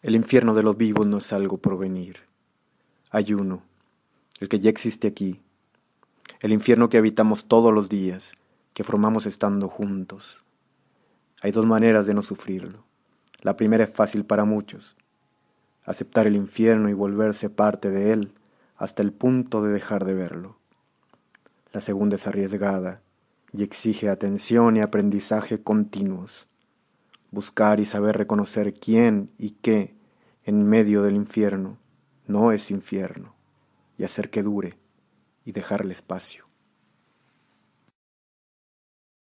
El infierno de los vivos no es algo por venir. Hay uno, el que ya existe aquí. El infierno que habitamos todos los días, que formamos estando juntos. Hay dos maneras de no sufrirlo. La primera es fácil para muchos. Aceptar el infierno y volverse parte de él hasta el punto de dejar de verlo. La segunda es arriesgada y exige atención y aprendizaje continuos buscar y saber reconocer quién y qué en medio del infierno no es infierno, y hacer que dure y dejarle espacio.